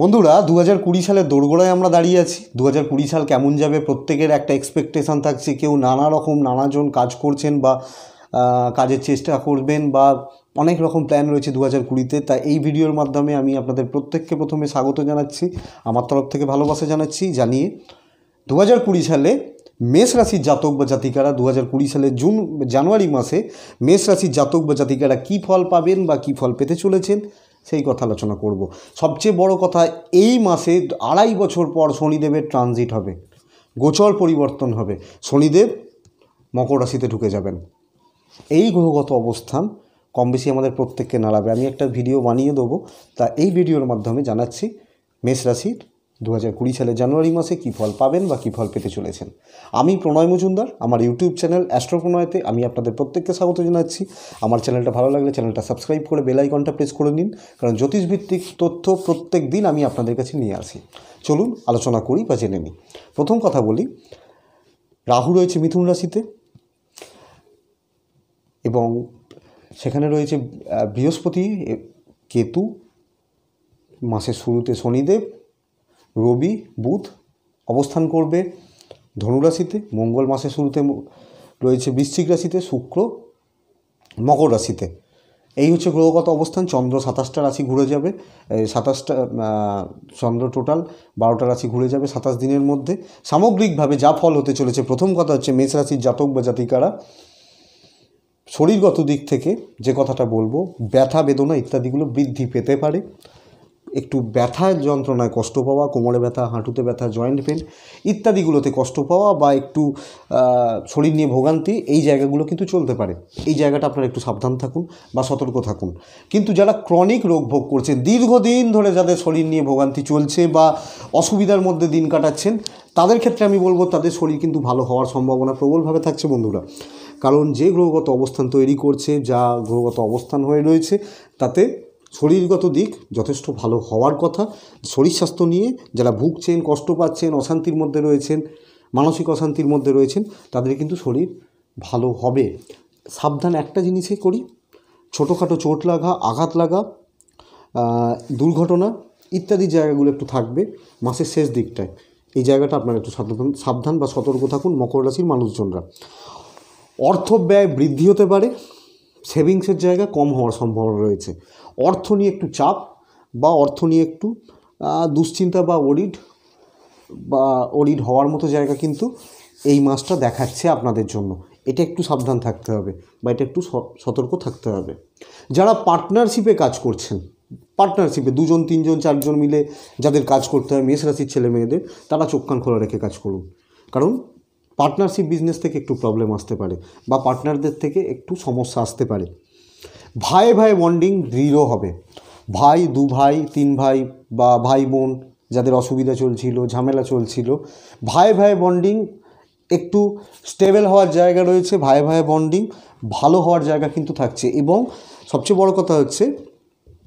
বন্ধুরা দু হাজার কুড়ি সালের দোরগোড়ায় আমরা দাঁড়িয়ে আছি দু হাজার কুড়ি সাল কেমন যাবে প্রত্যেকের একটা এক্সপেকটেশান থাকছে কেউ নানা রকম নানাজন কাজ করছেন বা কাজের চেষ্টা করবেন বা অনেক রকম প্ল্যান রয়েছে দু হাজার কুড়িতে তা এই ভিডিওর মাধ্যমে আমি আপনাদের প্রত্যেককে প্রথমে স্বাগত জানাচ্ছি আমার তরফ থেকে ভালোবাসা জানাচ্ছি জানিয়ে দু হাজার কুড়ি সালে মেষ রাশির জাতক বা জাতিকারা দু হাজার কুড়ি সালের জুন জানুয়ারি মাসে মেষ রাশির জাতক বা জাতিকারা কী ফল পাবেন বা কী ফল পেতে চলেছেন সেই কথা আলোচনা করব সবচেয়ে বড় কথা এই মাসে আড়াই বছর পর শনিদেবের ট্রানজিট হবে গোচর পরিবর্তন হবে শনিদেব মকর রাশিতে ঢুকে যাবেন এই গ্রহগত অবস্থান কম বেশি আমাদের প্রত্যেককে নাড়াবে আমি একটা ভিডিও বানিয়ে দেবো তা এই ভিডিওর মাধ্যমে জানাচ্ছি মেষ রাশির দু সালে জানুয়ারি মাসে কী ফল পাবেন বা কী ফল পেতে চলেছেন আমি প্রণয় মজুমদার আমার ইউটিউব চ্যানেল অ্যাস্ট্রো প্রণয়তে আমি আপনাদের প্রত্যেককে স্বাগত জানাচ্ছি আমার চ্যানেলটা ভালো লাগলে চ্যানেলটা সাবস্ক্রাইব করে বেলাইকনটা প্রেস করে নিন কারণ জ্যোতিষভিত্তিক তথ্য প্রত্যেক দিন আমি আপনাদের কাছে নিয়ে আসি চলুন আলোচনা করি বা জেনে নিই প্রথম কথা বলি রাহু রয়েছে মিথুন রাশিতে এবং সেখানে রয়েছে বৃহস্পতি কেতু মাসের শুরুতে শনিদেব রবি বুধ অবস্থান করবে ধনুরাশিতে মঙ্গল মাসের শুরুতে রয়েছে বৃশ্চিক রাশিতে শুক্র মকর রাশিতে এই হচ্ছে গ্রহগত অবস্থান চন্দ্র সাতাশটা রাশি ঘুরে যাবে সাতাশটা চন্দ্র টোটাল বারোটা রাশি ঘুরে যাবে সাতাশ দিনের মধ্যে সামগ্রিকভাবে যা ফল হতে চলেছে প্রথম কথা হচ্ছে মেষ রাশির জাতক বা জাতিকারা শরীরগত দিক থেকে যে কথাটা বলবো ব্যথা বেদনা ইত্যাদিগুলো বৃদ্ধি পেতে পারে একটু ব্যথার যন্ত্রণায় কষ্ট পাওয়া কোমরে ব্যথা হাঁটুতে ব্যথা জয়েন্ট পেন ইত্যাদিগুলোতে কষ্ট পাওয়া বা একটু শরীর নিয়ে ভোগান্তি এই জায়গাগুলো কিন্তু চলতে পারে এই জায়গাটা আপনারা একটু সাবধান থাকুন বা সতর্ক থাকুন কিন্তু যারা ক্রনিক রোগ ভোগ করছে দীর্ঘদিন ধরে যাদের শরীর নিয়ে ভোগান্তি চলছে বা অসুবিধার মধ্যে দিন কাটাচ্ছেন তাদের ক্ষেত্রে আমি বলবো তাদের শরীর কিন্তু ভালো হওয়ার সম্ভাবনা প্রবলভাবে থাকছে বন্ধুরা কারণ যে গ্রহগত অবস্থান তৈরি করছে যা গ্রহগত অবস্থান হয়ে রয়েছে তাতে শরীরগত দিক যথেষ্ট ভালো হওয়ার কথা শরীর স্বাস্থ্য নিয়ে যারা ভুগছেন কষ্ট পাচ্ছেন অশান্তির মধ্যে রয়েছেন মানসিক অশান্তির মধ্যে রয়েছেন তাদের কিন্তু শরীর ভালো হবে সাবধান একটা জিনিসে করি ছোটোখাটো চোট লাগা আঘাত লাগা দুর্ঘটনা ইত্যাদি জায়গাগুলো একটু থাকবে মাসের শেষ দিকটায় এই জায়গাটা আপনারা একটু সাবধান সাবধান বা সতর্ক থাকুন মকর রাশির মানুষজনরা অর্থ ব্যয় বৃদ্ধি হতে পারে সেভিংসের জায়গা কম হওয়ার সম্ভাবনা রয়েছে অর্থ নিয়ে একটু চাপ বা অর্থ নিয়ে একটু দুশ্চিন্তা বা ওরিড বা ওরিড হওয়ার মতো জায়গা কিন্তু এই মাসটা দেখাচ্ছে আপনাদের জন্য এটা একটু সাবধান থাকতে হবে বা এটা একটু সতর্ক থাকতে হবে যারা পার্টনারশিপে কাজ করছেন পার্টনারশিপে দুজন তিনজন চারজন মিলে যাদের কাজ করতে হয় মেষ রাশির ছেলে মেয়েদের তারা চোখ কান খোলা রেখে কাজ করুন কারণ পার্টনারশিপ বিজনেস থেকে একটু প্রবলেম আসতে পারে বা পার্টনারদের থেকে একটু সমস্যা আসতে পারে ভাই ভাই বন্ডিং দৃঢ় হবে ভাই দু ভাই তিন ভাই বা ভাই বোন যাদের অসুবিধা চলছিল ঝামেলা চলছিল ভাই ভাই বন্ডিং একটু স্টেবল হওয়ার জায়গা রয়েছে ভাই ভাই বন্ডিং ভালো হওয়ার জায়গা কিন্তু থাকছে এবং সবচেয়ে বড় কথা হচ্ছে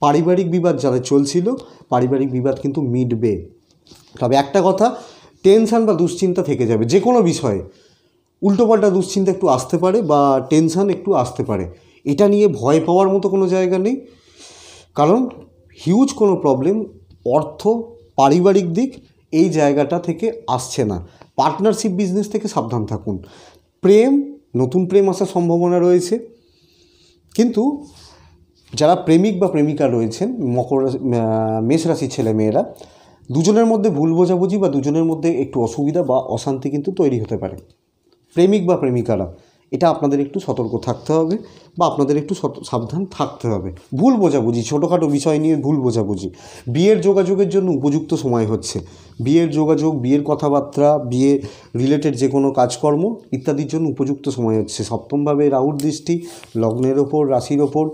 পারিবারিক বিবাদ যাদের চলছিল পারিবারিক বিবাদ কিন্তু মিটবে তবে একটা কথা টেনশান বা দুশ্চিন্তা থেকে যাবে যে কোনো বিষয়ে উল্টোপাল্টা দুশ্চিন্তা একটু আসতে পারে বা টেনশান একটু আসতে পারে এটা নিয়ে ভয় পাওয়ার মতো কোনো জায়গা নেই কারণ হিউজ কোনো প্রবলেম অর্থ পারিবারিক দিক এই জায়গাটা থেকে আসছে না পার্টনারশিপ বিজনেস থেকে সাবধান থাকুন প্রেম নতুন প্রেম আসার সম্ভাবনা রয়েছে কিন্তু যারা প্রেমিক বা প্রেমিকা রয়েছেন মকর মেষ ছেলে ছেলেমেয়েরা দুজনের মধ্যে ভুল বোঝাবুঝি বা দুজনের মধ্যে একটু অসুবিধা বা অশান্তি কিন্তু তৈরি হতে পারে প্রেমিক বা প্রেমিকারা এটা আপনাদের একটু সতর্ক থাকতে হবে বা আপনাদের একটু সাবধান থাকতে হবে ভুল বোঝাবুঝি ছোটোখাটো বিষয় নিয়ে ভুল বোঝাবুঝি বিয়ের যোগাযোগের জন্য উপযুক্ত সময় হচ্ছে বিয়ের যোগাযোগ বিয়ের কথাবার্তা বিয়ে রিলেটেড যে কোনো কাজকর্ম ইত্যাদির জন্য উপযুক্ত সময় হচ্ছে সপ্তমভাবে রাহুর দৃষ্টি লগ্নের ওপর রাশির ওপর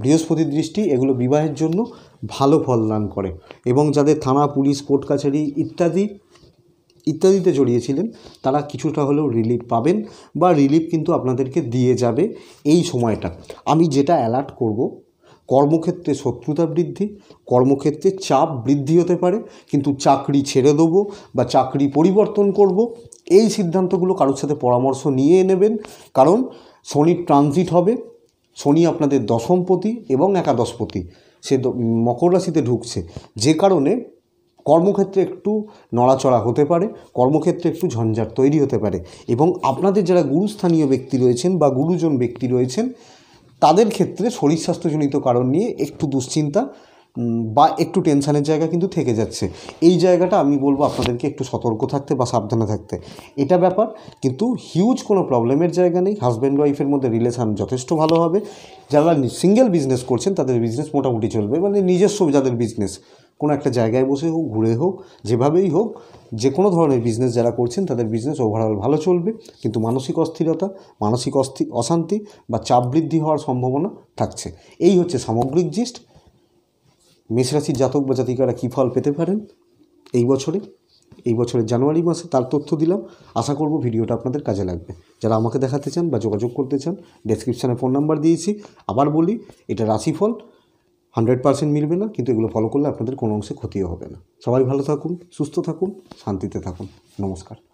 বৃহস্পতির দৃষ্টি এগুলো বিবাহের জন্য ভালো ফল দান করে এবং যাদের থানা পুলিশ কোর্ট কাছারি ইত্যাদি ইত্যাদিতে জড়িয়েছিলেন তারা কিছুটা হলেও রিলিফ পাবেন বা রিলিফ কিন্তু আপনাদেরকে দিয়ে যাবে এই সময়টা আমি যেটা অ্যালার্ট করব কর্মক্ষেত্রে শত্রুতা বৃদ্ধি কর্মক্ষেত্রে চাপ বৃদ্ধি হতে পারে কিন্তু চাকরি ছেড়ে দেবো বা চাকরি পরিবর্তন করব এই সিদ্ধান্তগুলো কারোর সাথে পরামর্শ নিয়ে নেবেন কারণ শনির ট্রানজিট হবে শনি আপনাদের দশমপতি এবং একাদশপতি সে মকর রাশিতে ঢুকছে যে কারণে কর্মক্ষেত্রে একটু নড়াচড়া হতে পারে কর্মক্ষেত্রে একটু ঝঞ্ঝাট তৈরি হতে পারে এবং আপনাদের যারা গুরুস্থানীয় ব্যক্তি রয়েছেন বা গুরুজন ব্যক্তি রয়েছেন তাদের ক্ষেত্রে শরীর স্বাস্থ্যজনিত কারণ নিয়ে একটু দুশ্চিন্তা বা একটু টেনশানের জায়গা কিন্তু থেকে যাচ্ছে এই জায়গাটা আমি বলবো আপনাদেরকে একটু সতর্ক থাকতে বা সাবধানে থাকতে এটা ব্যাপার কিন্তু হিউজ কোনো প্রবলেমের জায়গা নেই হাজব্যান্ড ওয়াইফের মধ্যে রিলেশান যথেষ্ট ভালো হবে যারা সিঙ্গেল বিজনেস করছেন তাদের বিজনেস মোটামুটি চলবে মানে নিজস্ব যাদের বিজনেস কোনো একটা জায়গায় বসে হোক ঘুরে হোক যেভাবেই হোক যে কোনো ধরনের বিজনেস যারা করছেন তাদের বিজনেস ওভারঅল ভালো চলবে কিন্তু মানসিক অস্থিরতা মানসিক অস্থি অশান্তি বা চাপ বৃদ্ধি হওয়ার সম্ভাবনা থাকছে এই হচ্ছে সামগ্রিক জিস্ট মেষরাশির জাতক বা জাতিকারা কী ফল পেতে পারেন এই বছরে এই বছরের জানুয়ারি মাসে তার তথ্য দিলাম আশা করব ভিডিওটা আপনাদের কাজে লাগবে যারা আমাকে দেখাতে চান বা যোগাযোগ করতে চান ডেসক্রিপশানে ফোন নাম্বার দিয়েছি আবার বলি এটা রাশিফল হান্ড্রেড পার্সেন্ট মিলবে না কিন্তু এগুলো ফলো করলে আপনাদের কোনো অংশে ক্ষতিও হবে না সবাই ভালো থাকুন সুস্থ থাকুন শান্তিতে থাকুন নমস্কার